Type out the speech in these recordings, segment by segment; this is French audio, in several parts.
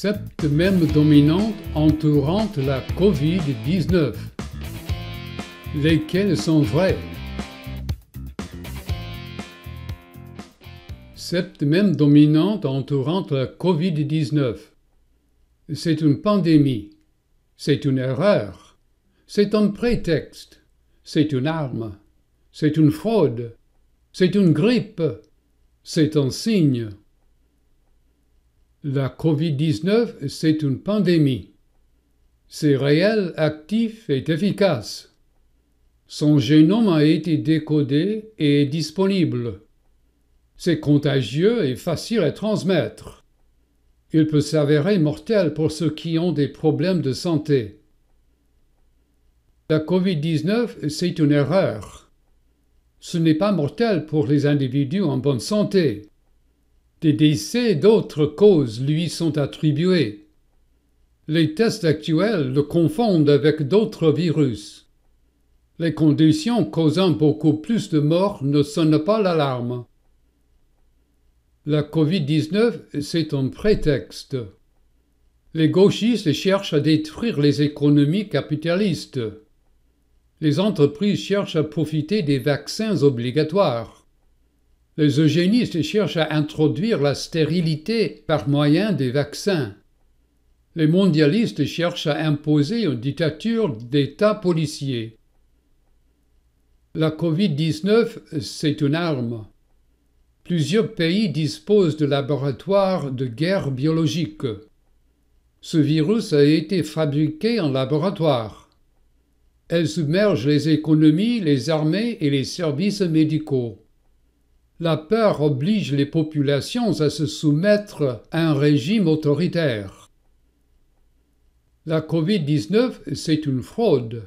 Sept même dominantes entourant la COVID-19. Lesquelles sont vraies Cette même dominante entourant la COVID-19. C'est une pandémie. C'est une erreur. C'est un prétexte. C'est une arme. C'est une fraude. C'est une grippe. C'est un signe. La COVID-19, c'est une pandémie. C'est réel, actif et efficace. Son génome a été décodé et est disponible. C'est contagieux et facile à transmettre. Il peut s'avérer mortel pour ceux qui ont des problèmes de santé. La COVID-19, c'est une erreur. Ce n'est pas mortel pour les individus en bonne santé. Des décès d'autres causes lui sont attribués. Les tests actuels le confondent avec d'autres virus. Les conditions causant beaucoup plus de morts ne sonnent pas l'alarme. La Covid-19, c'est un prétexte. Les gauchistes cherchent à détruire les économies capitalistes. Les entreprises cherchent à profiter des vaccins obligatoires. Les eugénistes cherchent à introduire la stérilité par moyen des vaccins. Les mondialistes cherchent à imposer une dictature d'État policiers. La Covid-19, c'est une arme. Plusieurs pays disposent de laboratoires de guerre biologique. Ce virus a été fabriqué en laboratoire. Elle submerge les économies, les armées et les services médicaux. La peur oblige les populations à se soumettre à un régime autoritaire. La Covid-19, c'est une fraude.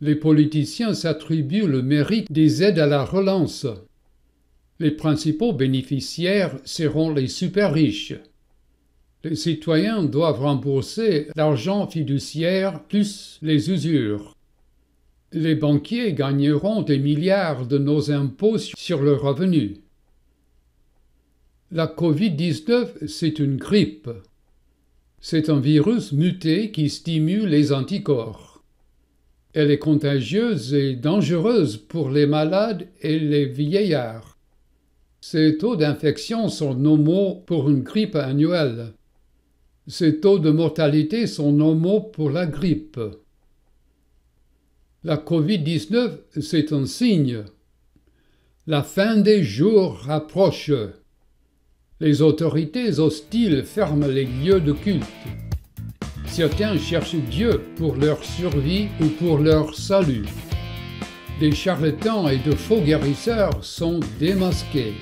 Les politiciens s'attribuent le mérite des aides à la relance. Les principaux bénéficiaires seront les super-riches. Les citoyens doivent rembourser l'argent fiduciaire plus les usures les banquiers gagneront des milliards de nos impôts sur le revenu. La COVID-19, c'est une grippe. C'est un virus muté qui stimule les anticorps. Elle est contagieuse et dangereuse pour les malades et les vieillards. Ces taux d'infection sont normaux pour une grippe annuelle. Ces taux de mortalité sont normaux pour la grippe. La Covid-19, c'est un signe. La fin des jours approche. Les autorités hostiles ferment les lieux de culte. Certains cherchent Dieu pour leur survie ou pour leur salut. Des charlatans et de faux guérisseurs sont démasqués.